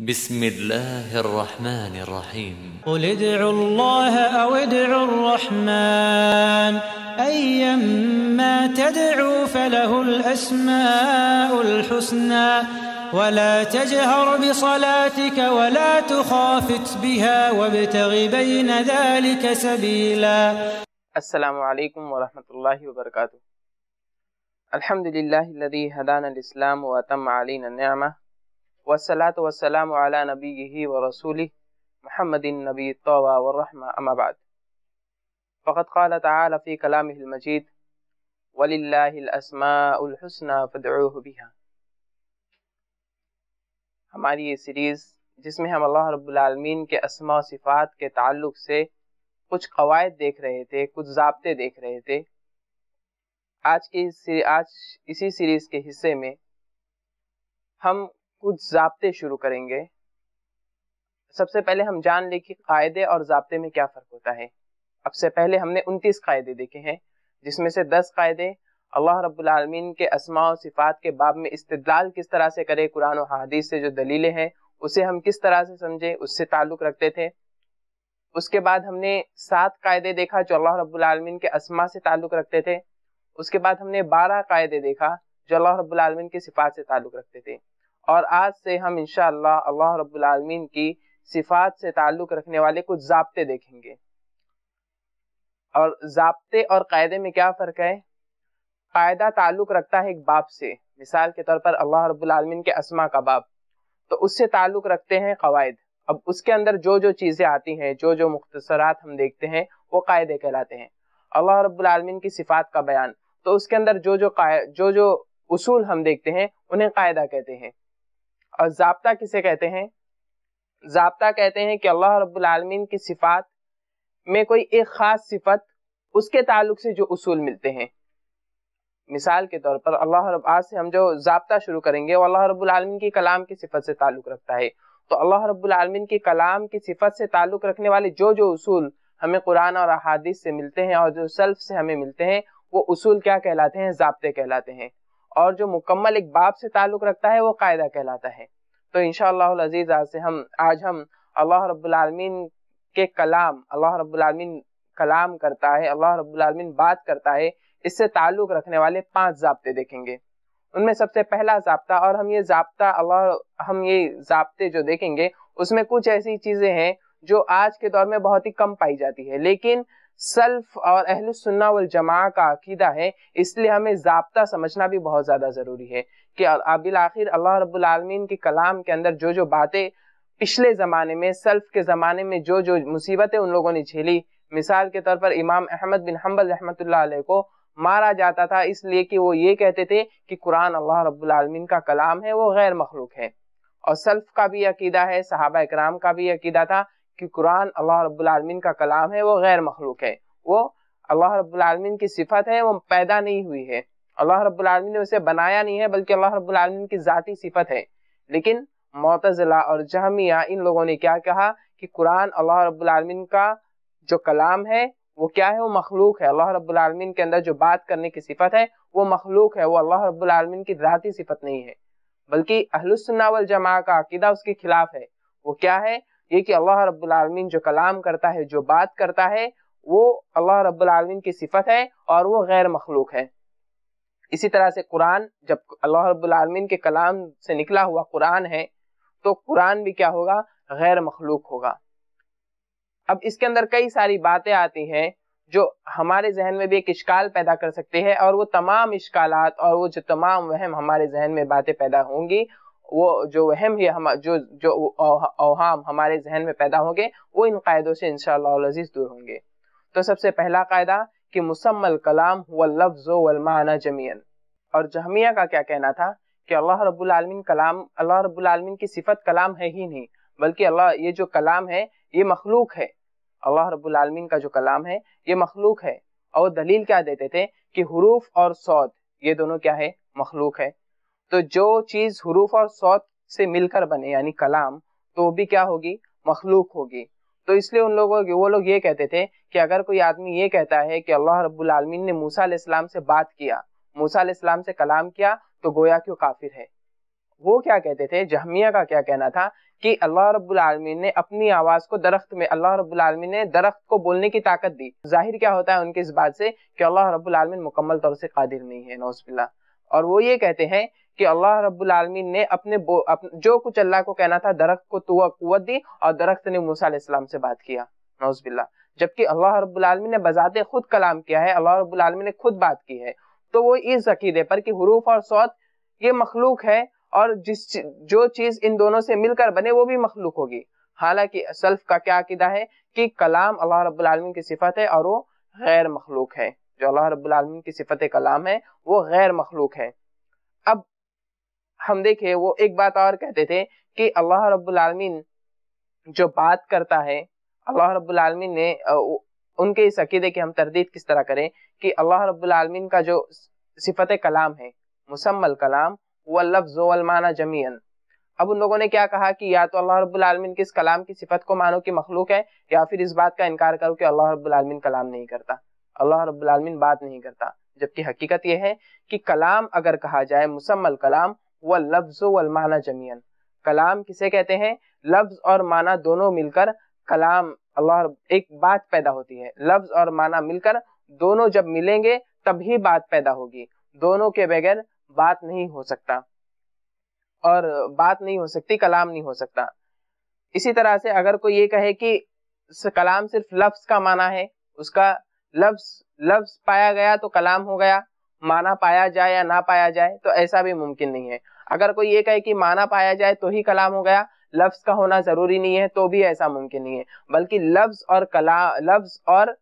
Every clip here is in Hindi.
بسم الله الرحمن الرحيم قل ادعوا الله أو ادعوا الرحمن أيما تدعوا فله الأسماء الحسنى ولا تجهر بصلاتك ولا تخافت بها وابتغ بين ذلك سبيلا السلام عليكم ورحمة الله وبركاته الحمد لله الذي هدانا الإسلام وأتم علينا النعمة वसलात वसलाम अला नबी यही व रसूली महमदिन नबी तोबा वर्रहमा अमाबाद फ़कत في كلامه المجيد ولله الاسماء الحسنى فادعوه بها हमारी ये सीरीज़ जिसमें हम अल्लाह रब्लमीन के असमा सिफ़ात के ताल्लुक से कुछ कवायद देख रहे थे कुछ जबते देख रहे थे आज की आज इसी सीरीज़ के हिस्से में हम कुछ जबते शुरू करेंगे सबसे पहले हम जान लें कि कायदे और जबते में क्या फ़र्क होता है अब से पहले हमने उनतीस कायदे देखे हैं जिसमें से दस कायदे अल्लाह रबालमीन के असमा और सिफात के बाब में इस्तलाल किस तरह से करे कुरान और हदीस से जो दलीलें हैं उसे हम किस तरह से समझे उससे ताल्लुक़ रखते थे उसके बाद हमने सात कायदे देखा जो अल्लाह रबालमीन के असमा से ताल्लुक़ रखते थे उसके बाद हमने बारह कायदे देखा जो अल्लाह रबालमीन के सिफात से ताल्लुक़ रखते थे और आज से हम इनशा अल्लाह रबालमीन की सिफात से ताल्लुक़ रखने वाले कुछ जबते देखेंगे और जबते और कायदे में क्या फ़र्क है कायदा ताल्लुक़ रखता है एक बाप से मिसाल के तौर पर अल्लाह रबालमीन के असमा का बाप तो उससे ताल्लुक़ रखते हैं कवायद अब उसके अंदर जो जो चीज़ें आती हैं जो जो मुख्तसरात हम देखते हैं वो कायदे कहलाते हैं अल्लाह रबालमीन की सिफात का बयान तो उसके अंदर जो जो जो जो उसूल हम देखते हैं उन्हें कायदा कहते हैं और जबता किसे कहते हैं जबता कहते हैं कि अल्लाह रब्लमीन की सिफात में कोई एक ख़ास सिफत उसके ताल्लुक से जो उसूल मिलते हैं मिसाल के तौर पर अल्लाह रब आज से हम जो जबता शुरू करेंगे वो अल्लाह रब्लमीन की कलाम की सिफत से ताल्लुक़ रखता है तो अल्लाह रब्लमीन की कलाम की सिफत से ताल्लुक़ रखने वाले जो जो उसूल हमें कुरान और अहादीस से मिलते हैं और जो सल्फ से हमें मिलते हैं वो उसूल क्या कहलाते हैं जबते कहलाते हैं और जो मुकम्मल एक बाप से ताल्लुक़ रखता है वो कायदा कहलाता है तो इन आज से हम आज हम अल्लाह रबालमीन के कलाम अल्लाह रबालमीन कलाम करता है अल्लाह रबालमीन बात करता है इससे ताल्लुक़ रखने वाले पांच जबते देखेंगे उनमें सबसे पहला जबता और हम ये जबता अल्लाह हम ये जबते जो देखेंगे उसमें कुछ ऐसी चीज़ें हैं जो आज के दौर में बहुत ही कम पाई जाती है लेकिन सल्फ और अहल सुन्ना वल जमा का अकीदा है इसलिए हमें जबता समझना भी बहुत ज़्यादा ज़रूरी है कि अबिल आखिर अल्लाह रबालमीन के कलाम के अंदर जो जो बातें पिछले ज़माने में सल्फ के ज़माने में जो जो मुसीबतें उन लोगों ने झेली मिसाल के तौर पर इमाम अहमद बिन हम्बल रहमत को मारा जाता था इसलिए कि वो ये कहते थे कि कुरान अल्लाह रबालमीन का कलाम है वो गैर मखलूक है और सल्फ का भी अकीदा है सहाबा इक्राम का भी अकीदा था कि कुरान अल्लाह रब्लमिन का कलाम है वो गैर मखलूक है वो अल्लाह रब्लमिन की सिफत है वो पैदा नहीं हुई है अल्लाह रब्लमिन ने उसे बनाया नहीं है बल्कि अल्लाह रब्लमिन की ज़ाती सिफत है लेकिन मोतज़ला और जहमिया इन लोगों ने क्या कहा कि कुरान अल्लाह रब्लमिन का जो कलाम है वो क्या है वो मखलूक है अल्लाह रब्लमिन के अंदर जो बात करने की सिफत है वो मखलूक है वो अल्लाह रब्लमिन की ज़ाती सिफत नहीं है बल्कि अहलसन्ना वल जमा का अकीदा उसके खिलाफ है वो क्या है ये कि अल्लाह रब्बुल जो कलाम करता है जो बात करता है वो अल्लाह रब्बुल की सिफत है और वो गैर मखलूक है इसी तरह से कुरान जब अल्लाह रब्बुल के कलाम से निकला हुआ कुरान है तो कुरान भी क्या होगा गैर मखलूक होगा अब इसके अंदर कई सारी बातें आती हैं जो हमारे जहन में भी एक इश्काल पैदा कर सकते हैं और वो तमाम इश्काल और वो जो तमाम वहम हमारे जहन में बातें पैदा होंगी वो जो वहम है हम जो जो अवहम हमारे जहन में पैदा होंगे वो इन कायदों से इनशालाजीज दूर होंगे तो सबसे पहला कायदा कि मुसम्मल कलाम व लफ्ज़ वलमाना जमीन और जहमिया का क्या कहना था कि अल्लाह रब्बुल आलमीन कलाम अल्लाह रब्बुल आलमीन की सिफत कलाम है ही नहीं बल्कि अल्लाह ये जो कलाम है ये मखलूक है अल्लाह रब्बुल आलमीन का जो कलाम है ये मखलूक है और दलील क्या देते थे कि हरूफ और सौद ये दोनों क्या है मखलूक है तो जो चीज हरूफ और सौत से मिलकर बने यानी कलाम तो भी क्या होगी मखलूक होगी तो इसलिए उन लोगों वो लोग ये कहते थे कि अगर कोई आदमी ये कहता है कि अल्लाह रब्बुल आलमीन ने मूसा इस्लाम से बात किया मूसा इस्लाम से कलाम किया तो गोया क्यों काफिर है वो क्या कहते थे जहमिया का क्या कहना था कि अल्लाह रब्बुल आलमीन ने अपनी आवाज को दरख्त में अल्लाह रब्बुल आलमीन ने दरख्त को बोलने की ताकत दी जाहिर क्या होता है उनके इस बात से कि अल्लाह रब्बुल आलमीन मुकम्मल तौर से कादिर नहीं है नौसबिल्ला और वो ये कहते हैं कि अल्लाह रब्बुल आलमीन ने अपने अप, जो कुछ अल्लाह को कहना था दरख्त को तुआ कुत दी और दरख्त ने मूसा से बात किया नौजबिल्ला जबकि अल्लाह रब्बुल आलमीन ने बजाते खुद कलाम किया है अल्लाह रब्बुल आलमीन ने खुद बात की है तो वो इस अकीदे पर कि हरूफ और सौत ये मखलूक है और जिस जो चीज इन दोनों से मिलकर बने वो भी मखलूक होगी हालांकि सल्फ का क्या अकीदा है कि कलाम अल्लाह रब्बुल आलमीन की सिफत है और वो गैर मखलूक है जो अल्लाह रब्बुल आलमीन की सिफत कलाम है वो गैर मखलूक है अब हम देखे वो एक बात और कहते थे कि अल्लाह रब्बुल आलमीन जो बात करता है अल्लाह रब्बुल आलमीन ने उनके इस अकीदे की हम तरदीद किस तरह करें कि अल्लाह रब्बुल आलमीन का जो सिफत कलाम है मुसम्मल कलाम वो लफ्ज़ोलमाना जमीन अब उन लोगों ने क्या कहा कि या तो अल्लाह रब्बुल आलमीन किस कलाम की सिफत को मानो कि मखलूक है या फिर इस बात का इनकार करो कि अल्लाह रब्बुल आलमीन कलाम नहीं करता अल्लाह रब्बुल आलमीन बात नहीं करता जबकि हकीकत यह है कि कलाम अगर कहा जाए मुसम्मल कलाम व लफ्ज व माना जमीन कलाम किसे कहते हैं लफ्ज और माना दोनों मिलकर कलाम अल्लाह एक बात पैदा होती है लफ्ज और माना मिलकर दोनों जब मिलेंगे तभी बात पैदा होगी दोनों के बगैर बात नहीं हो सकता और बात नहीं हो सकती कलाम नहीं हो सकता इसी तरह से अगर कोई ये कहे कि कलाम सिर्फ लफ्ज का माना है उसका लफ्ज लफ्ज पाया गया तो कलाम हो गया माना पाया जाए या ना पाया जाए तो ऐसा भी मुमकिन नहीं है अगर कोई ये कहे कि माना पाया जाए तो ही कलाम हो गया लफ्ज का होना जरूरी नहीं है तो भी ऐसा मुमकिन नहीं है बल्कि लफ्ज और कला लफ्ज और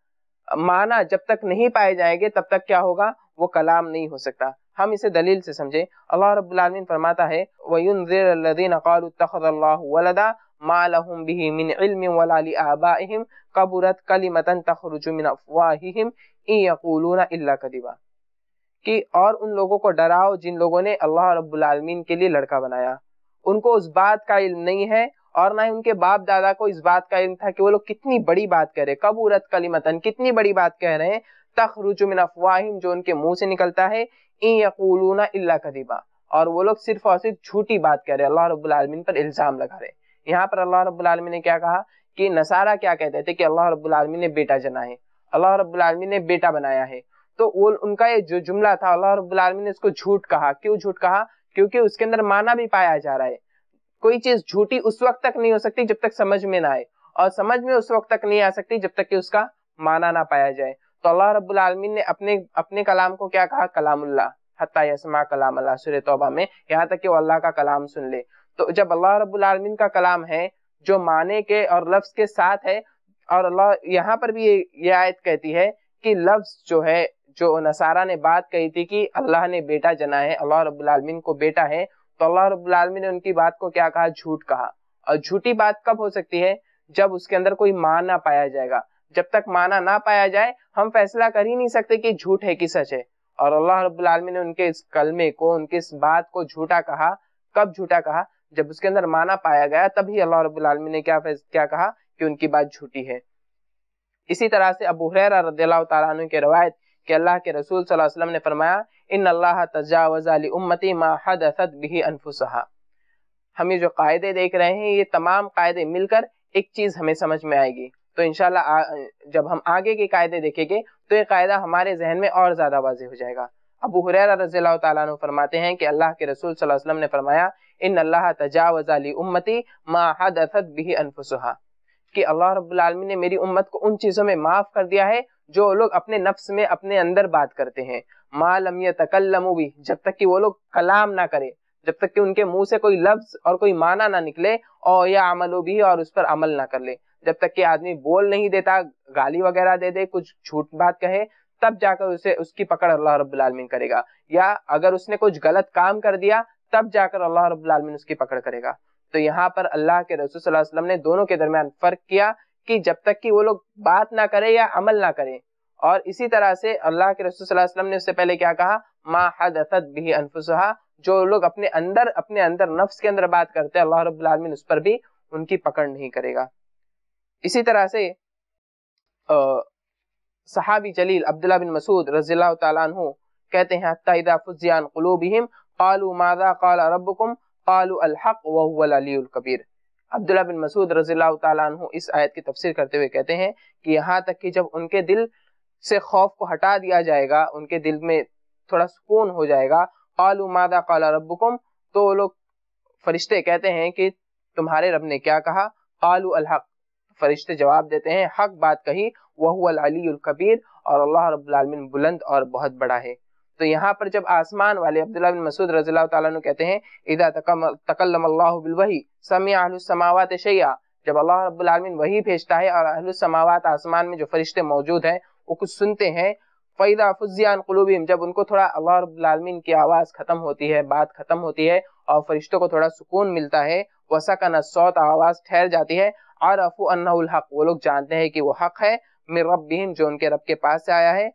माना जब तक नहीं पाए जाएंगे तब तक क्या होगा वो कलाम नहीं हो सकता हम इसे दलील से समझे अल्लाह रबालमीन फरमाता है वयुनदा मालहुम बिही मिन इल्म वला लिआबाइहिम कबुरत कलिमतन तखरुजु मिन अफवाहिहिम इन यकूलूना इल्ला कदिबा कि और उन लोगों को डराओ जिन लोगों ने अल्लाह रब्बुल के लिए लड़का बनाया उनको उस बात का इल्म नहीं है और ना ही उनके बाप दादा को इस बात का इल्म था कि वो लोग कितनी बड़ी बात कह रहे कबूरत कलीमतन कितनी बड़ी बात कह रहे हैं तखरुजुमिन अफवाहिम जो उनके मुंह से निकलता है इन यकूलूना इल्ला कदीबा और वो लोग सिर्फ और सिर्फ झूठी बात कह रहे अल्लाह रब्बुल आलमीन पर इल्ज़ाम लगा रहे यहाँ पर अल्लाह रब्बुल आलमीन ने क्या कहा कि नसारा क्या कहते थे कि अल्लाह रब्बुल आलमीन ने बेटा जना है अल्लाह रब्बुल आलमीन ने बेटा बनाया है तो वो उनका ये जो जुमला था अल्लाह रब्बुल आलमीन ने इसको झूठ कहा क्यों झूठ कहा क्योंकि उसके अंदर माना भी पाया जा रहा है कोई चीज झूठी उस वक्त तक नहीं हो सकती जब तक समझ में ना आए और समझ में उस वक्त तक नहीं आ सकती जब तक कि उसका माना ना पाया जाए तो अल्लाह रब्बुल आलमीन ने अपने अपने कलाम को क्या कहा कलामुल्ला हत्ता यसमा कलाम अल्लाह सुर तौबा में यहाँ तक कि वो अल्लाह का कलाम सुन ले तो जब अल्लाह रब्बुल आलमीन का कलाम है जो माने के और लफ्ज के साथ है और अल्लाह यहाँ पर भी ये आयत कहती है कि लफ्ज जो है जो नसारा ने बात कही थी कि अल्लाह ने बेटा जना है अल्लाह रबालमीन को बेटा है तो अल्लाह रबालमीन ने उनकी बात को क्या कहा झूठ कहा और झूठी बात कब हो सकती है जब उसके अंदर कोई माना पाया जाएगा जब तक माना ना पाया जाए हम फैसला कर ही नहीं सकते कि झूठ है कि सच है और अल्लाह रबालमीन ने उनके इस कलमे को उनके इस बात को झूठा कहा कब झूठा कहा जब उसके अंदर माना पाया गया तभी अल्लाह रबालमीन ने क्या क्या कहा कि उनकी बात झूठी है इसी तरह से अबू हुरैरा रदील्ला तु की रवायत कि अल्लाह के रसूल सल्लल्लाहु वसल्लम ने फरमाया इन अल्लाह तजावजाली उम्मती मा हद असद भी अनफुसहा हम ये जो कायदे देख रहे हैं ये तमाम कायदे मिलकर एक चीज़ हमें समझ में आएगी तो इन जब हम आगे के कायदे देखेंगे तो ये कायदा हमारे जहन में और ज़्यादा वाजी हो जाएगा अबू हुर रजी तु फरमाते हैं कि अल्लाह के रसूल वसलम ने फरमाया इन अल्लाह तजावजाली उम्मती मा हद असद भी अनफुसहा कि अल्लाह रब्बुल ने मेरी उम्मत को उन चीज़ों में माफ़ कर दिया है जो लोग अपने नफ्स में अपने अंदर बात करते हैं मालम तकल्लम भी जब तक कि वो लोग कलाम ना करें जब तक कि उनके मुंह से कोई लफ्ज और कोई माना ना निकले और या अमल भी और उस पर अमल ना कर ले जब तक कि आदमी बोल नहीं देता गाली वगैरह दे दे कुछ झूठ बात कहे तब जाकर उसे उसकी पकड़ अल्लाह रबीन करेगा या अगर उसने कुछ गलत काम कर दिया तब जाकर अल्लाह रबीन उसकी पकड़ करेगा तो यहाँ पर अल्लाह के रसूल वसल्लम ने दोनों के दरमियान फर्क किया कि जब तक कि वो लोग बात ना करें या अमल ना करें और इसी तरह से अल्लाह के रसूल वसल्लम ने उससे पहले क्या कहा मा हद असद भी अनफुसहा जो लोग अपने अंदर अपने अंदर नफ्स के अंदर बात करते हैं अल्लाह रबालमीन उस पर भी उनकी पकड़ नहीं करेगा इसी तरह से सहाबी जलील अब्दुल्ला बिन मसूद रजील तु कहते हैं हत्ता मादा काला रबकुम कालू अलहक वहुअल कबीर अब्दुल्ला बिन मसूद रजी तु इस आयत की तफसीर करते हुए कहते हैं कि यहाँ तक कि जब उनके दिल से खौफ को हटा दिया जाएगा उनके दिल में थोड़ा सुकून हो जाएगा आलू मादा काला रबुकुम तो वो लोग फरिश्ते कहते हैं कि तुम्हारे रब ने क्या कहा आलू अलहक फरिश्ते जवाब देते हैं हक बात कही वह अली कबीर और अल्लाह रबालमिन बुलंद और बहुत बड़ा है तो यहाँ पर जब आसमान वाले अब्दुल्ला बिन मसूद रजील्ला कहते हैं इदा तकल्लम बिलवही समी आहलुसमावत शैया जब अल्लाह रबालमीन वही भेजता है और अहलुसमावत आसमान में जो फरिश्ते मौजूद हैं वो कुछ सुनते हैं फ़ैदा फुजियान कलूबीम जब उनको थोड़ा अल्लाह रबालमीन की आवाज़ ख़त्म होती है बात ख़त्म होती है और फरिश्तों को थोड़ा सुकून मिलता है वसा का नसौत आवाज़ ठहर जाती है और अफू अन्नाउल हक वो लोग जानते हैं कि वो हक है मेरबीन जो उनके रब के पास से आया है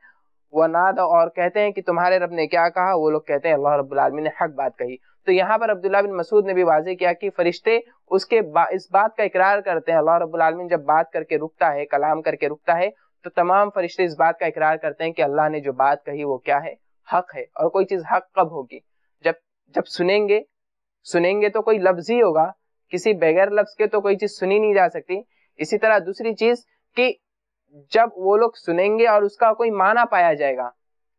वनाद और कहते हैं कि तुम्हारे रब ने क्या कहा वो लोग कहते हैं अल्लाह रब्लमी ने हक बात कही तो यहाँ पर अब्दुल्ला बिन मसूद ने भी वाजे किया कि फरिश्ते उसके बा, इस बात का इकरार करते हैं अल्लाह रब्लमिन जब बात करके रुकता है कलाम करके रुकता है तो तमाम फरिश्ते इस बात का इकरार करते हैं कि अल्लाह ने जो बात कही वो क्या है हक है और कोई चीज़ हक कब होगी जब जब सुनेंगे सुनेंगे तो कोई लफ्ज ही होगा किसी बगैर लफ्ज के तो कोई चीज़ सुनी नहीं जा सकती इसी तरह दूसरी चीज़ कि जब वो लोग सुनेंगे और उसका कोई माना पाया जाएगा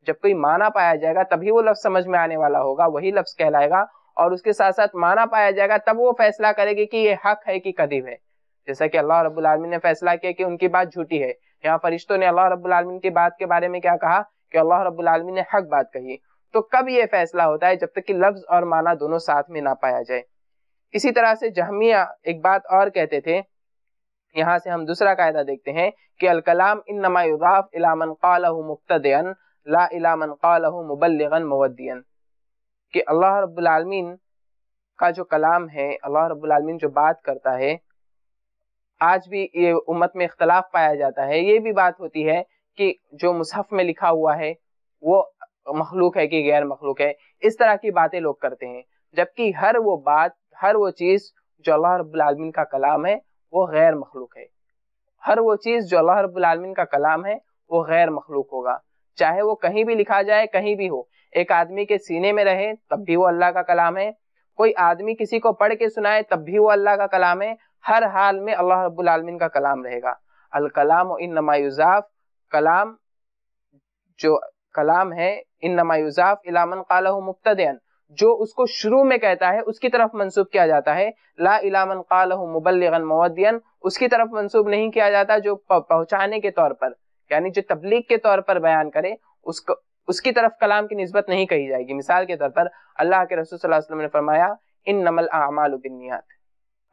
जब कोई माना पाया जाएगा तभी वो लफ्ज समझ में आने वाला होगा वही लफ्ज कहलाएगा और उसके साथ साथ माना पाया जाएगा तब वो फैसला करेगी कि ये हक है कि कदीब है जैसा कि अल्लाह रब्बुल आलमीन ने फैसला किया कि उनकी बात झूठी है यहाँ फरिश्तों ने अल्लाह रब्बुल आलमीन की बात के बारे में क्या कहा कि अल्लाह रब्बुल आलमीन ने हक बात कही तो कब ये फैसला होता है जब तक कि लफ्ज और माना दोनों साथ में ना पाया जाए इसी तरह से जहमिया एक बात और कहते थे यहाँ से हम दूसरा कायदा देखते हैं कि अलकलाम इन नमाफ इलामन कालह मुफ्तन ला इलामन मुबलगन मुद्दीन कि अल्लाह रबालमीन का जो कलाम है अल्लाह रबालमीन जो बात करता है आज भी ये उम्मत में इख्तलाफ पाया जाता है ये भी बात होती है कि जो मुसहफ में लिखा हुआ है वो मखलूक है कि गैर मखलूक है इस तरह की बातें लोग करते हैं जबकि हर वो बात हर वो चीज़ जो अल्लाह रबालमीन का कलाम है वो गैर मखलूक है हर वो चीज़ जो अल्लाह रबालमीन का कलाम है वो गैर मखलूक होगा चाहे वो कहीं भी लिखा जाए कहीं भी हो एक आदमी के सीने में रहे तब भी वो अल्लाह का कलाम है कोई आदमी किसी को पढ़ के सुनाए तब भी वो अल्लाह का कलाम है हर हाल में अल्लाह रबालमीन का कलाम रहेगा अल कलाम इन नमायुजाफ कलाम जो कलाम है इन नमायुजाफ इलामन काला मुफ्तन जो उसको शुरू में कहता है उसकी तरफ मंसूब किया जाता है ला इलामन काल उसकी तरफ मंसूब नहीं किया जाता जो पहुंचाने के तौर पर यानी जो तबलीग के तौर पर बयान करे उसको उसकी तरफ कलाम की नस्बत नहीं कही जाएगी मिसाल के तौर पर अल्लाह के रसूल वसल्लम ने फरमाया इन नमल आमाल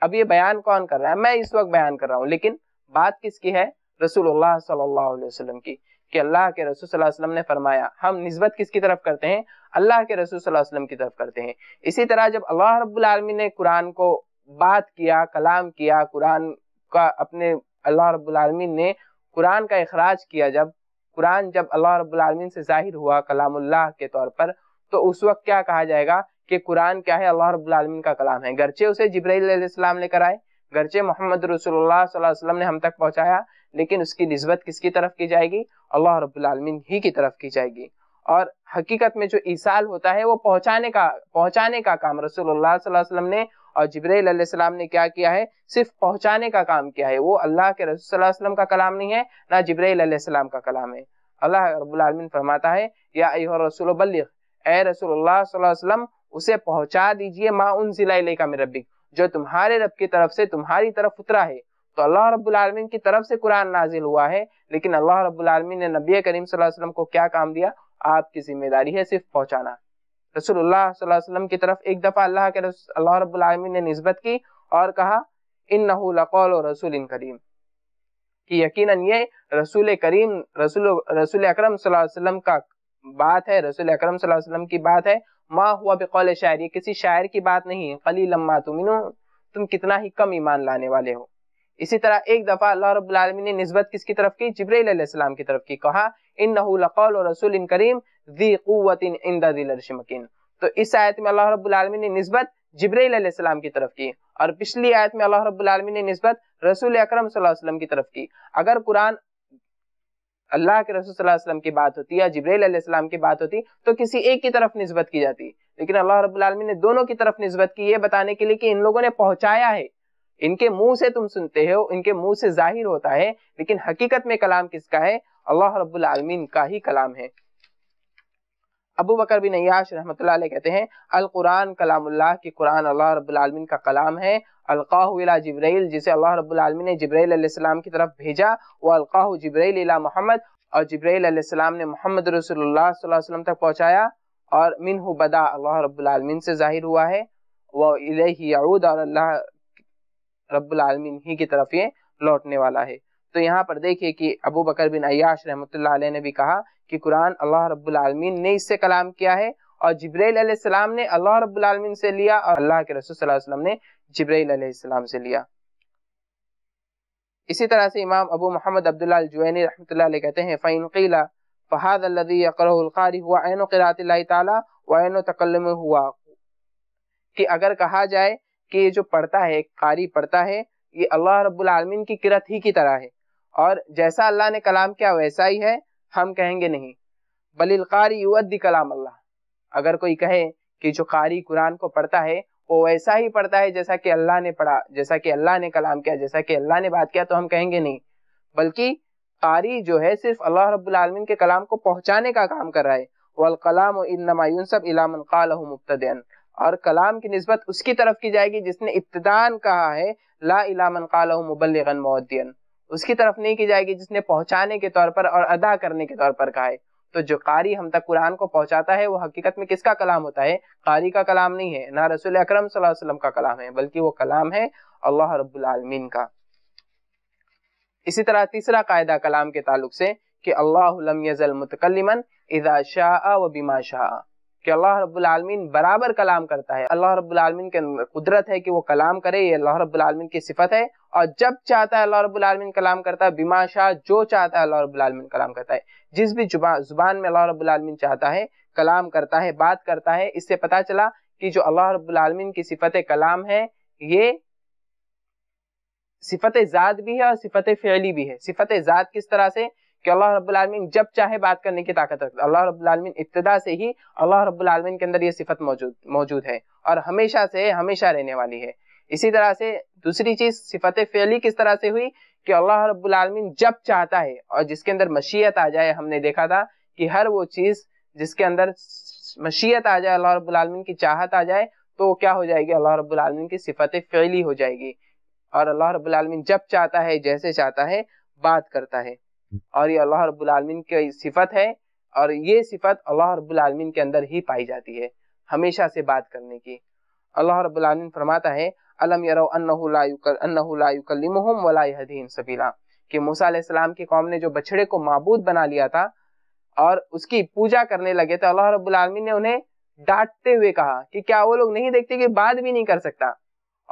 अब ये बयान कौन कर रहा है मैं इस वक्त बयान कर रहा हूँ लेकिन बात किसकी है रसूलुल्लाह सल्लल्लाहु अलैहि वसल्लम की कि अल्लाह के रसूल सल्लल्लाहु अलैहि वसल्लम ने फरमाया हम निस्बत किसकी तरफ करते हैं अल्लाह के रसूल सल्लल्लाहु अलैहि वसल्लम की तरफ करते हैं इसी तरह जब अल्लाह रब्बुल आलमीन ने कुरान को बात किया कलाम किया कुरान का अपने अल्लाह रब्बुल आलमीन ने कुरान का अखराज किया जब कुरान जब अल्लाह रब्बुल आलमीन से जाहिर हुआ कलामुल्लाह के तौर पर तो उस वक्त क्या कहा जाएगा कि कुरान क्या है अल्लाह रब्बुल आलमीन का कलाम है गरचे उसे जिब्राइल अलैहिस्सलाम लेकर आए गरचे मोहम्मद रसूलुल्लाह सल्लल्लाहु अलैहि वसल्लम ने हम तक पहुंचाया लेकिन उसकी नस्बत किसकी तरफ की जाएगी अल्लाह रबालमीन ही की तरफ की जाएगी और हकीकत में जो ईसाल होता है वो पहुंचाने का पहुंचाने का काम रसूलुल्लाह वसल्लम ने और जबरील सलाम ने क्या किया है सिर्फ पहुंचाने का काम किया है वो अल्लाह के रसूल वसल्लम का कलाम नहीं है ना जबरील सलाम का कलाम है अल्लाह रबालमीन फरमाता है या रसूल बल्लिग ए रसूलुल्लाह उसे पहुंचा दीजिए माँ उन जिला का मेरबिक जो तुम्हारे रब की तरफ से तुम्हारी तरफ उतरा है तो अल्लाह रब्बुल आलमीन की तरफ से कुरान नाजिल हुआ है लेकिन अल्लाह रब्बुल आलमीन ने नबी करीम वसल्लम को क्या काम दिया आपकी जिम्मेदारी है सिर्फ पहुंचाना रसूलुल्लाह वसल्लम की तरफ एक दफ़ा अल्लाह के अल्लाह रब्बुल आलमीन ने नस्बत की और कहा इन लकौल रसूल करीम कि यकीनन ये रसूल करीम रसूल रसूल अकरम वसल्लम का बात है रसूल अकरम वसल्लम की बात है माँ हुआ बिकौल शायर ये किसी शायर की बात नहीं है कली लम्मा तुम तुम कितना ही कम ईमान लाने वाले हो इसी तरह एक दफा अल्लाह ने नस्बत किसकी तरफ की जबरीसम की तरफ की कहा इन नकौल रसूल इन करीम दी क़वतिन तो इस आयत में अल्लाह रबालमी ने नस्बत जबरीसम की तरफ की और पिछली आयत में अल्लाह रबालमी ने नस्बत रसूल अक्रम वसल्लम की तरफ की अगर कुरान अल्लाह के रसूल की बात होती या जबरीसम की बात होती तो किसी एक की तरफ नस्बत की जाती लेकिन अल्लाह रबालमी ने दोनों की तरफ नस्बत की ये बताने के लिए कि इन लोगों ने पहुंचाया है इनके मुंह से तुम सुनते हो इनके मुंह से जाहिर होता है लेकिन हकीकत में कलाम किसका है अल्लाह रब्बुल आलमीन का ही कलाम है अबू बकर बिन अयाश रहमत कहते हैं अल कुरान कलामुल्लाह की कुरान अल्लाह रबालमीन का कलाम है अलकाहला जब्राइल जिसे अल्लाह रबालमीन ने जब्राईसम की तरफ भेजा वो अलकाह जब्राइल मोहम्मद और जब्राईसम ने मोहम्मद रसोल्लाम तक पहुँचाया और मिन बदा अल्लाह रबालमीन से जाहिर हुआ है वह इलेही और अल्लाह रब्बुल आलमीन ही की तरफ ये लौटने वाला है तो यहाँ पर देखिए कि अबू बकर बिन अयाश रहमतुल्लाह ने भी कहा कि कुरान अल्लाह रब्बुल आलमीन ने इससे कलाम किया है और जब्रैल सलाम ने अल्लाह रब्बुल आलमीन से लिया और अल्लाह के रसूल सल्लल्लाहु अलैहि वसल्लम ने जब्रैल सलाम से लिया इसी तरह से इमाम अबू मोहम्मद अब्दुल्ला जुवैनी रहमतुल्लाह अलैह कहते हैं फ़ैन क़ीला फ़हाद अल्लज़ी यक़रहु अल-क़ारी हुआ ऐन क़िराअत अल्लाह तआला व ऐन तकल्लुम हुआ कि अगर कहा जाए कि ये जो पढ़ता है कारी पढ़ता है ये अल्लाह रब्बुल आलमीन की किरत ही की तरह है और जैसा अल्लाह ने कलाम किया वैसा ही है हम कहेंगे नहीं बलिल कारी युद्दी कलाम अल्लाह अगर कोई कहे कि जो कारी कुरान को पढ़ता है वो वैसा ही पढ़ता है जैसा कि अल्लाह ने पढ़ा जैसा कि अल्लाह ने कलाम किया जैसा कि अल्लाह ने बात किया तो हम कहेंगे नहीं बल्कि कारी जो है सिर्फ अल्लाह रब्बुल आलमीन के कलाम को पहुंचाने का काम कर रहा है वल कलाम वलकलाम इनमा यूनसब इलामन कालह मुब्तदैन और कलाम की नस्बत उसकी तरफ की जाएगी जिसने इब्तदान कहा है ला इलामन काला मुबलगन उसकी तरफ नहीं की जाएगी जिसने पहुंचाने के तौर पर और अदा करने के तौर पर कहा है तो जो कारी हम तक कुरान को पहुंचाता है वो हकीकत में किसका कलाम होता है कारी का कलाम नहीं है ना रसूल अक्रम वसल्लम का कलाम है बल्कि वो कलाम है अल्लाह रबालमीन का इसी तरह तीसरा कायदा कलाम के ताल्लुक से कि अल्लाह मुतकलमन इजा शाह व बिमा शाह कि अल्लाह रबालमीन बराबर कलाम करता है अल्लाह रबालमीन के कुदरत है कि वो कलाम करे ये अल्लाह रबालमीन की सिफत है और जब चाहता है अल्लाह रबालमीन कलाम करता है बिमा शाह जो चाहता है अल्लाह रबालमीन कलाम करता है जिस भी जुबान में अल्लाह रबालमीन चाहता है कलाम करता है बात करता है इससे पता चला कि जो अल्लाह रबालमीन की सिफत कलाम है ये सिफत ज़ात भी है और सिफत फ़ैली भी है सिफत ज़ात किस तरह से कि अल्लाह रबालमीन जब चाहे बात करने की ताकत रखता है अल्लाह रबालमीन इब्तदा से ही अल्लाह रबालमीन के अंदर ये सिफत मौजूद मौजूद है और हमेशा से हमेशा रहने वाली है इसी तरह से दूसरी चीज़ सिफत फैली किस तरह से हुई कि अल्लाह रबालमीन जब चाहता है और जिसके अंदर मशीयत आ जाए हमने देखा था कि हर वो चीज़ जिसके अंदर मशीयत आ जाए अल्लाह रबालमीन की चाहत आ जाए तो क्या हो जाएगी अल्लाह रबालमीन की सिफत फैली हो जाएगी और अल्लाह रबालमीन जब चाहता है जैसे चाहता है बात करता है और ये अल्लाह रब्बुल आलमीन की सिफत है और ये सिफत अल्लाह रब्बुल आलमीन के अंदर ही पाई जाती है हमेशा से बात करने की अल्लाह रब्बुल आलमीन फरमाता है अलम यरो अन्नहुलायुकल्लिमहुम सबीला कि मूसा के कौम ने जो बछड़े को मबूद बना लिया था और उसकी पूजा करने लगे थे अल्लाह रब्बुल आलमीन ने उन्हें डांटते हुए कहा कि क्या वो लोग नहीं देखते कि बात भी नहीं कर सकता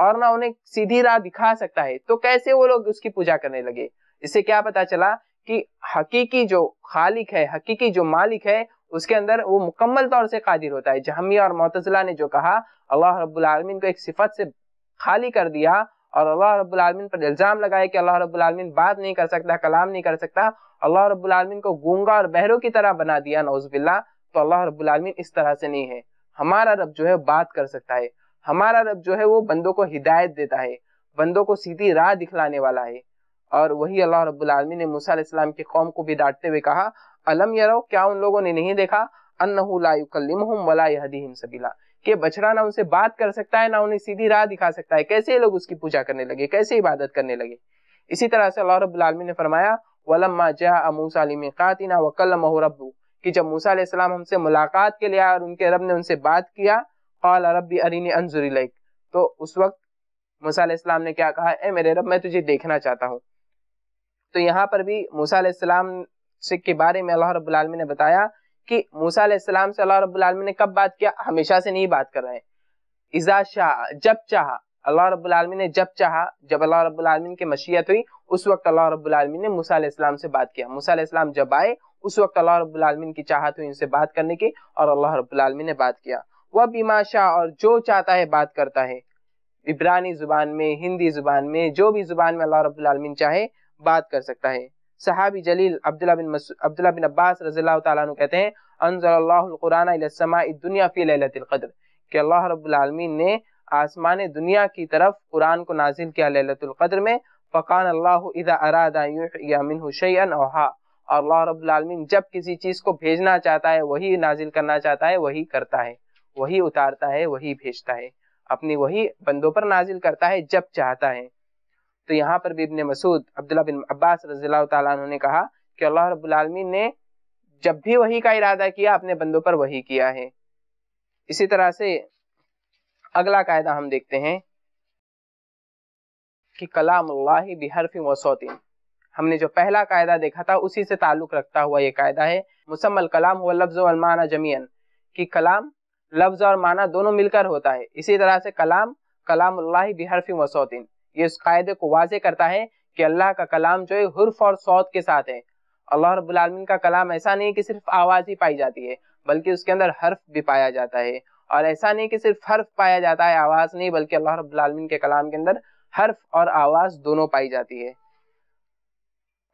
और ना उन्हें सीधी राह दिखा सकता है तो कैसे वो लोग उसकी पूजा करने लगे इससे क्या पता चला कि हकीकी जो खालिक है हकीकी जो मालिक है उसके अंदर वो मुकम्मल तौर से कादिर होता है जहमिया और मोतजिला ने जो कहा अल्लाह रबालमीन को एक सिफत से खाली कर दिया और अल्लाह रबालमीन पर इल्ज़ाम लगाया कि अल्लाह रबालमीन बात नहीं कर सकता कलाम नहीं कर सकता अल्लाह रबालमीन को गूंगा और बहरों की तरह बना दिया नौजबिल्ला तो अल्लाह रबालमीन इस तरह से नहीं है हमारा रब जो है बात कर सकता है हमारा रब जो है वो बंदों को हिदायत देता है बंदों को सीधी राह दिखलाने वाला है और वही अल्लाह रबालमी ने मूसा के कौम को भी डांटते हुए कहा अलम यरो क्या उन लोगों ने नहीं देखा अन्नहुलाकलम वला सबीला के बछड़ा ना उनसे बात कर सकता है ना उन्हें सीधी राह दिखा सकता है कैसे लोग उसकी पूजा करने लगे कैसे इबादत करने लगे इसी तरह से अल्लाह रबालमी ने फरमाया वलम्मा जा मूसा कातिना रबू कि जब मूसा हमसे मुलाकात के लिए आया और उनके रब ने उनसे बात किया कौल रबी अरिनी अनजुरी तो उस वक्त मूसा ने क्या कहा ए मेरे रब मैं तुझे देखना चाहता हूँ तो यहाँ पर भी मूसा से के बारे में अल्लाह रबुलमी ने बताया कि मूसा से अल्लाह रबुलमी ने कब बात किया हमेशा से नहीं बात कर रहे हैं इजा शाह जब चाह अल्लाह रबुलमी ने जब चाह जब अल्लाह रबुलमी की मशीयत हुई उस वक्त अल्लाह रबुलमी ने मूसा से बात किया मूसा जब आए उस वक्त अल्लाह रबुलमी की चाहत हुई इनसे बात करने की और अल्लाह रबुलमी ने बात किया वह बीमा शाह और जो चाहता है बात करता है इब्रानी ज़ुबान में हिंदी ज़ुबान में जो भी ज़ुबान में अल्लाह रबुलमी चाहे बात कर सकता है सहाबी जलील अब्दुल्ला बिन अब्दुल्ला बिन अब्बास रजील्ला तु कहते हैं फ़ी लैलतिल क़द्र कि अल्लाह रब्बुल आलमीन ने आसमान दुनिया की तरफ कुरान को नाजिल किया लैलतुल क़द्र में फ़कान अल्लाह अरादा मिनहु औहा अल्लाह रब्बुल आलमीन जब किसी चीज़ को भेजना चाहता है वही नाजिल करना चाहता है वही करता है वही उतारता है वही भेजता है अपनी वही बंदों पर नाजिल करता है जब चाहता है तो यहाँ पर भी इबन मसूद अब्दुल्ला बिन अब्बास रजील्ला तुमने ने कहा कि अल्लाह रबालमीन ने जब भी वही का इरादा किया अपने बंदों पर वही किया है इसी तरह से अगला कायदा हम देखते हैं कि कलाम बिहार बिहरफ वसौतिन हमने जो पहला कायदा देखा था उसी से ताल्लुक रखता हुआ ये कायदा है मुसम्मल कलाम हुआ लफ्ज और माना जमीन कि कलाम लफ्ज और माना दोनों मिलकर होता है इसी तरह से कलाम कलाम अल्लाह बिहरफ वसौतिन ये इस कायदे को वाजे करता है कि अल्लाह का कलाम जो है हर्फ और सौत के साथ है अल्लाह रबालमीन का कलाम ऐसा नहीं है कि सिर्फ आवाज़ ही पाई जाती है बल्कि उसके अंदर हर्फ भी पाया जाता है और ऐसा नहीं कि सिर्फ हर्फ पाया जाता है आवाज़ नहीं बल्कि अल्लाह रबालमीन के कलाम के अंदर हर्फ और आवाज़ दोनों पाई जाती है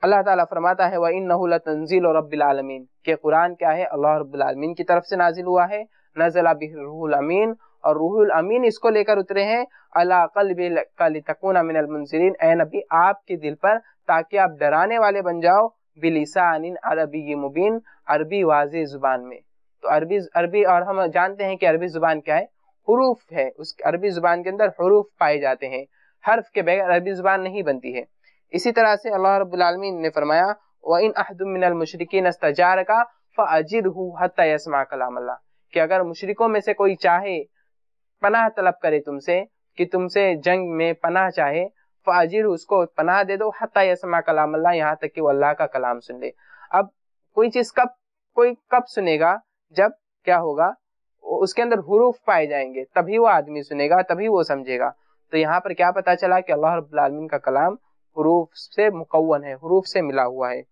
अल्लाह ताला फरमाता है वह इन तंजील और रबालमीन के कुरान क्या है अल्लाह रबालमीन की तरफ से नाजिल हुआ है नजला बिहरुल अमीन और रूहुल अमीन इसको लेकर उतरे हैं अला कलबिलकून मिनल मुनसरीन ए नबी आपके दिल पर ताकि आप डराने वाले बन जाओ बिलिसानिन अरबी मुबीन अरबी वाज ज़ुबान में तो अरबी अरबी और हम जानते हैं कि अरबी ज़ुबान क्या है हरूफ है उस अरबी ज़ुबान के अंदर हरूफ पाए जाते हैं हर्फ के बगैर अरबी ज़ुबान नहीं बनती है इसी तरह से अल्लाह रबालमीन ने फरमाया व इन अहदमिनमशरकिन अस्तार का फ़ाजिर हत्या यसमा कलाम अल्लाह कि अगर मुशरकों में से कोई चाहे पनाह तलब करे तुमसे कि तुमसे जंग में पनाह चाहे फाजिर उसको पनाह दे दो हता यसमा कलाम अल्लाह यहाँ तक कि वो अल्लाह का कलाम सुन ले अब कोई चीज़ कब कोई कब सुनेगा जब क्या होगा उसके अंदर हरूफ पाए जाएंगे तभी वो आदमी सुनेगा तभी वो समझेगा तो यहाँ पर क्या पता चला कि अल्लाह रबालमीन का कलाम हरूफ से मुकवन है हरूफ से मिला हुआ है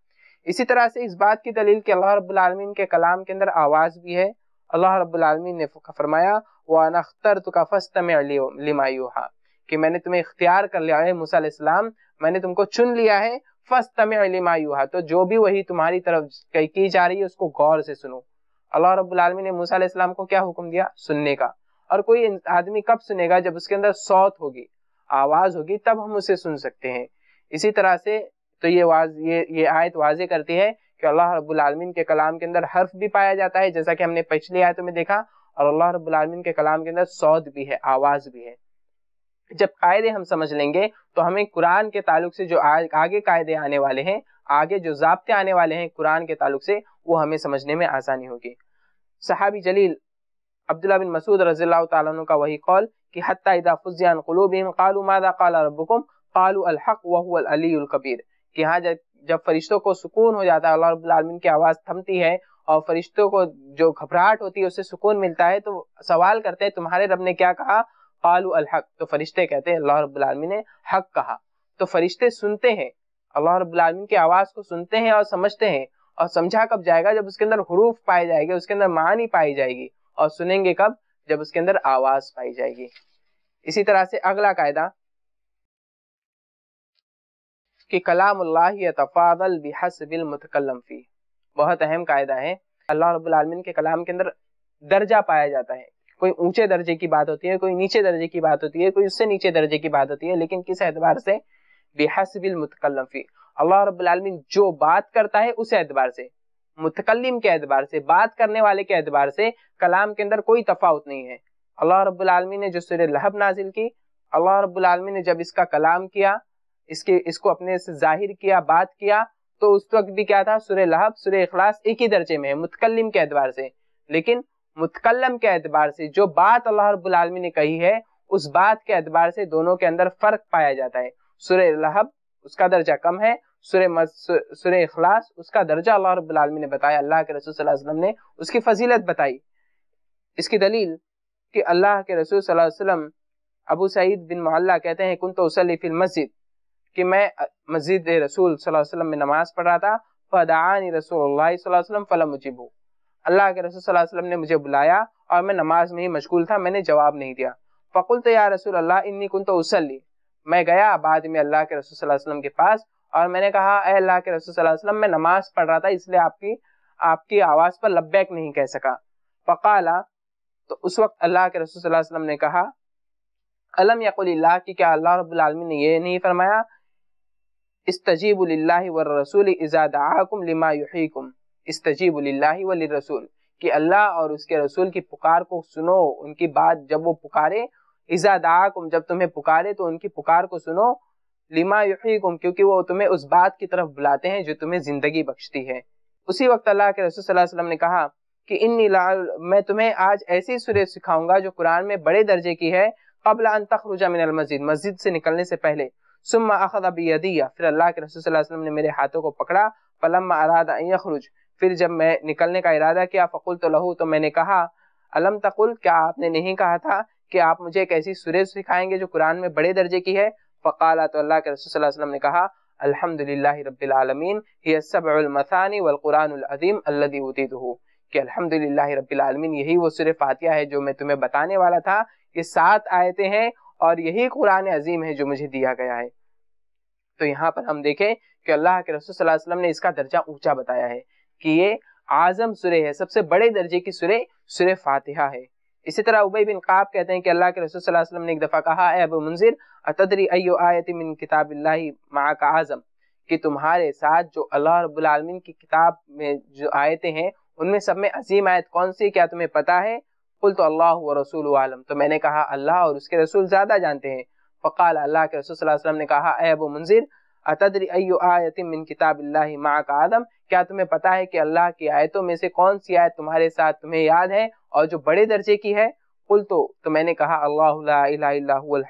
इसी तरह से इस बात की दलील कि अल्लाह रबालमीन के कलाम के अंदर आवाज़ भी है अल्लाह रबालमीन ने फरमाया वाना अख्तर तो काफ़स्तम लिमायूहा कि मैंने तुम्हें इख्तियार कर लिया है मूसा इस्लाम मैंने तुमको चुन लिया है फस्तम लिमायूहा तो जो भी वही तुम्हारी तरफ की जा रही है उसको गौर से सुनो अल्लाह रब्बुल ने मूसा इस्लाम को क्या हुक्म दिया सुनने का और कोई आदमी कब सुनेगा जब उसके अंदर सौत होगी आवाज होगी तब हम उसे सुन सकते हैं इसी तरह से तो ये वाज ये ये आयत वाजे करती है कि अल्लाह रब्बुल आलमीन के कलाम के अंदर हर्फ भी पाया जाता है जैसा कि हमने पिछली आयत में देखा और अल्लाह रब्बुल रबालमीन के कलाम के अंदर सौद भी है आवाज़ भी है जब कायदे हम समझ लेंगे तो हमें कुरान के ताल्लुक से जो आ, आगे कायदे आने वाले हैं आगे जो जबते आने वाले हैं कुरान के ताल्लुक से वो हमें समझने में आसानी होगी सहाबी जलील अब्दुल्ला बिन मसूद रज़ी तु का वही कौल कि हत्ता फुजियान कलूबिम कालू मादा काला रबुकुम कालू अलहक वहू अलीकबीर कि हाँ जब जब फरिश्तों को सुकून हो जाता है अल्लाह रबालमीन की आवाज़ थमती है और फरिश्तों को जो घबराहट होती है उससे सुकून मिलता है तो सवाल करते हैं तुम्हारे रब ने क्या कहा कालू अलहक तो फरिश्ते कहते हैं अल्लाह रबालमी ने हक कहा तो फरिश्ते सुनते हैं अल्लाह रबालमीन की आवाज़ को सुनते हैं और समझते हैं और समझा कब जाएगा जब उसके अंदर हरूफ पाए जाएंगे उसके अंदर मानी पाई जाएगी और सुनेंगे कब जब उसके अंदर आवाज़ पाई जाएगी इसी तरह से अगला कायदा कि कलाम तफ़ादल बिहस बिल मुतकलम फ़ी बहुत अहम कायदा है अल्लाह आलमीन के कलाम के अंदर दर्जा पाया जाता है कोई ऊंचे दर्जे की बात होती है कोई नीचे दर्जे की बात होती है कोई उससे नीचे दर्जे की बात होती है लेकिन किस एतबार से बेहसबिल फी अल्लाह रबालमीन जो बात करता है उस एतबार से मुतकलम के एतबार से बात करने वाले के एतबार से कलाम के अंदर कोई तफावत नहीं है अल्लाह रबालमीन ने जो सुर लहब नाजिल की अल्लाह रबालमी ने जब इसका कलाम किया इसके इसको अपने से जाहिर किया बात किया तो उस वक्त भी क्या था सुर लहब सुर अखलास एक ही दर्जे में है मुतकलम के एतबार से लेकिन मुतकलम के एतबार से जो बात अल्लाह रबालमी ने कही है उस बात के एतबार से दोनों के अंदर फर्क पाया जाता है सुर लहब उसका दर्जा कम है सुर इखलास उसका दर्जा अल्लाह रबालमी ने बताया अल्लाह के रसूल वसल्लम ने उसकी फजीलत बताई इसकी दलील कि अल्लाह के रसूल वसल्लम अबू सईद बिन मोहल्ला कहते हैं कुन तो उसली फिल मस्जिद कि मैं मस्जिद रसूल वसल्लम में नमाज पढ़ रहा था फ़दानी रसूल फ़लम मुजिबू अल्लाह के रसूल वसल्लम ने मुझे बुलाया और मैं नमाज में ही मशगूल था मैंने जवाब नहीं दिया फ़कुल तो या रसूल अल्लाह इन्नी कुन तो उसली मैं गया बाद में अल्लाह के रसूल वसलम के पास और मैंने कहा अल्लाह के रसूल वसलम मैं नमाज पढ़ रहा था इसलिए आपकी आपकी आवाज़ पर लब्बैक नहीं कह सका फ़काला तो उस वक्त अल्लाह के रसूल वसलम ने कहा अलम यकुल्ला की क्या अल्लाह रब्बुल ने यह नहीं फरमाया استجيبوا لله والرسول اذا دعاكم لما يحييكم استجيبوا لله وللرسول कि अल्लाह और उसके रसूल की पुकार को सुनो उनकी बात जब वो पुकारे इज़ादाकुम जब तुम्हें पुकारे तो उनकी पुकार को सुनो लिमा युहीकुम क्योंकि वो तुम्हें उस बात की तरफ बुलाते हैं जो तुम्हें ज़िंदगी बख्शती है उसी वक्त अल्लाह के रसूल सल्लल्लाहु अलैहि वसल्लम ने कहा कि इन मैं तुम्हें आज ऐसी सुरे सिखाऊंगा जो कुरान में बड़े दर्जे की है कबला अन तखरुजा मिनल मस्जिद मस्जिद से निकलने से पहले सुम्मा अखद अबियदिया फिर अल्लाह के रसूल वसल्लम ने मेरे हाथों को पकड़ा फलम अराद यखरुज फिर जब मैं निकलने का इरादा किया फ़कुल तो लहू तो मैंने कहा अलम तकुल क्या आपने नहीं कहा था कि आप मुझे एक ऐसी सूरज सिखाएंगे जो कुरान में बड़े दर्जे की है फ़काला तो अल्लाह के रसूल वसल्लम ने कहा अलहमद रबालमीन सबमसानी वलकुरानदीम अल्लदी उतीत कि अलहमदिल्ला रबालमीन यही वो सुर फातिया है जो मैं तुम्हें बताने वाला था ये सात आयतें हैं और यही कुरान अजीम है जो मुझे दिया गया है तो यहाँ पर हम देखें कि अल्लाह के रसूल वसलम ने इसका दर्जा ऊंचा बताया है कि ये आजम सुरे है सबसे बड़े दर्जे की सुरे सुरे फातिहा है इसी तरह उबई बिन काब कहते हैं कि अल्लाह के रसूल वसलम ने एक दफ़ा कहा है अबू मुंजिर अतदरी अयो आयत मिन किताब मा का आज़म कि तुम्हारे साथ जो अल्लाह रब्बुल आलमीन की किताब में जो आयतें हैं उनमें सब में अजीम आयत कौन सी क्या तुम्हें पता है कुल तो अल्लाह व रसूल आलम तो मैंने कहा अल्लाह और उसके रसूल ज़्यादा जानते हैं फ़काल अल्लाह के रसूल वसम ने कहा ए अबू मुंजिर अतदरी अयो आयतिम मिन किताब अल्लाह माँ का आदम क्या तुम्हें पता है कि अल्लाह की आयतों में से कौन सी आयत तुम्हारे साथ तुम्हें याद है और जो बड़े दर्जे की है कुल तो तो मैंने कहा अल्लाह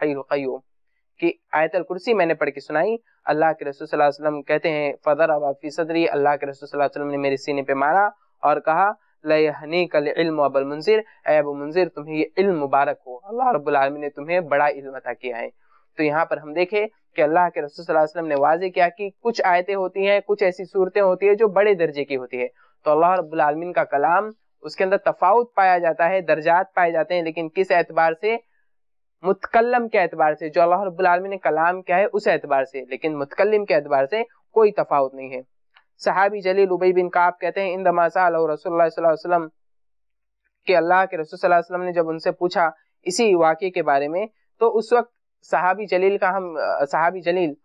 कि आयतल कुर्सी मैंने पढ़ के सुनाई अल्लाह के रसूल वसल्लम कहते हैं फ़दर अबाफ़ी सदरी अल्लाह के रसूल वसल्लम ने मेरे सीने पे मारा और कहा लहनी कल इल्म मुंजिर मुंजिर तुम्हें ये इल्म मुबारक हो अल्लाह रब्बुल आलमीन ने तुम्हें बड़ा इल्म अता किया है तो यहाँ पर हम देखें कि अल्लाह के रसूल सल्लल्लाहु अलैहि वसल्लम ने वाजे किया कि कुछ आयतें होती हैं कुछ ऐसी सूरतें होती है जो बड़े दर्जे की होती है तो अल्लाह रब्बुल आलमीन का कलाम उसके अंदर तफावत पाया जाता है दर्जात पाए जाते हैं लेकिन किस एतबार से मुतकलम के एतबार से जो अल्लाह रब्बुल आलमीन ने कलाम किया है उस एतबार से लेकिन मुतकलम के एतबार से कोई तफावत नहीं है सहाबी जलील उबई बिन काब कहते हैं इन दमासा रसोल्लाम के अल्लाह के रसूल वसल्लम ने जब उनसे पूछा इसी वाक्य के बारे में तो उस वक्त सहाबी जलील का हम सहाबी जलील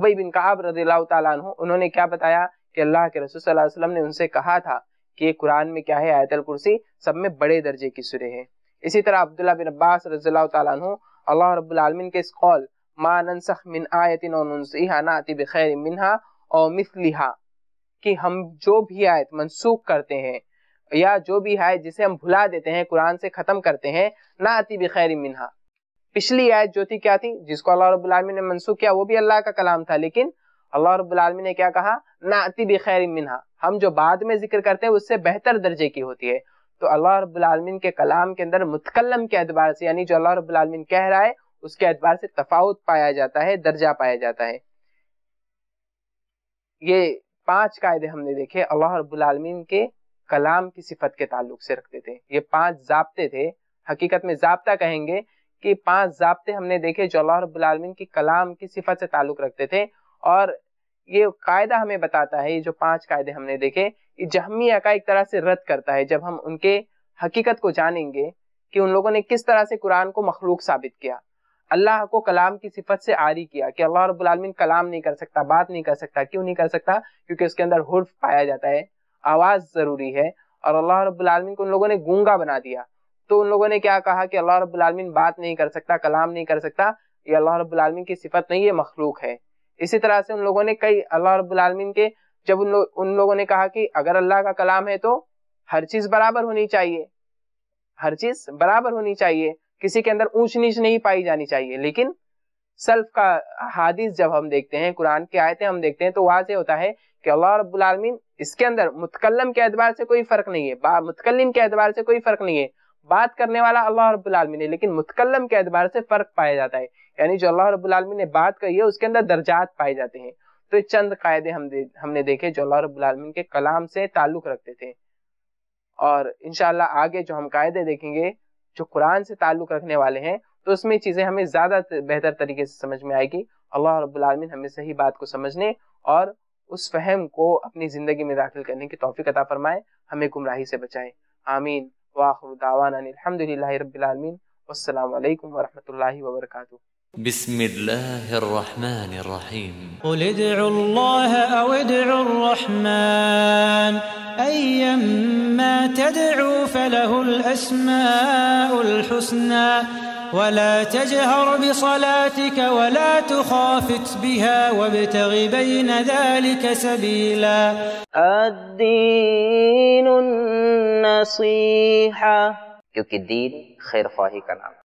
उबई बिन काब रजील तु उन्होंने क्या बताया कि अल्लाह के रसूल वसल्लम ने उनसे कहा था कि ये कुरान में क्या है आयतल कुर्सी सब में बड़े दर्जे की सुरें है इसी तरह अब्दुल्ला बिन अब्बास रजील्ला तु अल्लाह रबालमिन के इस कौल मा ननसख मिन आयतिन और नसीहा नाति मिनहा और मिसलिहा कि हम जो भी आयत मनसूख करते हैं या जो भी आयत जिसे हम भुला देते हैं कुरान से ख़त्म करते हैं ना आती बैर मिनहा पिछली आयत जो थी क्या थी जिसको अल्लाह रबालमी ने मनसूख किया वो भी अल्लाह का कलाम था लेकिन अल्लाह रबालमी ने क्या कहा ना अति बैर मिनहा हम जो बाद में जिक्र करते हैं उससे बेहतर दर्जे की होती है तो अल्लाह रबालमीन के कलाम के अंदर मुतकलम के अतबार से यानी जो अल्लाह रबालमीन कह रहा है उसके अतबार से तफावत पाया जाता है दर्जा पाया जाता है ये पांच कायदे हमने देखे अल्लाह आलमीन के कलाम की सिफत के ताल्लुक से रखते थे ये पांच जबते थे हकीकत में जबता कहेंगे कि पांच जबते हमने देखे जो अल्लाह आलमीन की कलाम की सिफत से ताल्लुक रखते थे और ये कायदा हमें बताता है ये जो पांच कायदे हमने देखे ये जहमिया का एक तरह से रद्द करता है जब हम उनके हकीकत को जानेंगे कि उन लोगों ने किस तरह से कुरान को मखलूक साबित किया अल्लाह को कलाम की सिफत से आरी किया कि अल्लाह रब्बुल आलमीन कलाम नहीं कर सकता बात नहीं कर सकता क्यों नहीं कर सकता क्योंकि उसके अंदर हुर्फ पाया जाता है आवाज़ ज़रूरी है और अल्लाह रब्बुल आलमीन को उन लोगों ने गूंगा बना दिया तो उन लोगों ने क्या कहा कि अल्लाह रब्बुल आलमीन बात नहीं कर सकता कलाम नहीं कर सकता ये अल्लाह रब्बुल आलमीन की सिफत नहीं है मखलूक है इसी तरह से उन लोगों ने कई अल्लाह रब्बुल आलमीन के जब उन लोग उन लोगों ने कहा कि अगर अल्लाह का कलाम है तो हर चीज़ बराबर होनी चाहिए हर चीज़ बराबर होनी चाहिए किसी के अंदर ऊंच नीच नहीं पाई जानी चाहिए लेकिन सल्फ का हादिस जब हम देखते हैं कुरान की आयतें हम देखते हैं तो से होता है कि अल्लाह आलमीन इसके अंदर मुतकलम के एतबार से कोई फर्क नहीं है मुतकलम के एतबार से कोई फर्क नहीं है बात करने वाला अल्लाह आलमीन है लेकिन मुतकलम के एतबार से फर्क पाया जाता है यानी जो अल्लाह आलमीन ने बात कही है उसके अंदर दर्जात पाए जाते हैं तो चंद कायदे हम दे, हमने देखे जो अल्लाह आलमीन के कलाम से ताल्लुक रखते थे और इनशाला आगे जो हम कायदे देखेंगे जो कुरान से ताल्लुक़ रखने वाले हैं तो उसमें चीज़ें हमें ज़्यादा बेहतर तरीके से समझ में आएगी अल्लाह रब्लमिन हमें सही बात को समझने और उस फहम को अपनी ज़िंदगी में दाखिल करने की तोफ़ी अता फ़रमाए हमें गुमराही से बचाए आमीन वाखर दावानदल रबालमीन वालकम वरहमल वर्का بسم الله الرحمن الرحيم قل ادعوا الله او ادعوا الرحمن أيما تدعو فله الأسماء الحسنى ولا تجهر بصلاتك ولا تخافت بها وابتغ بين ذلك سبيلا الدين النصيحة क्योंकि दीन खैर फाही का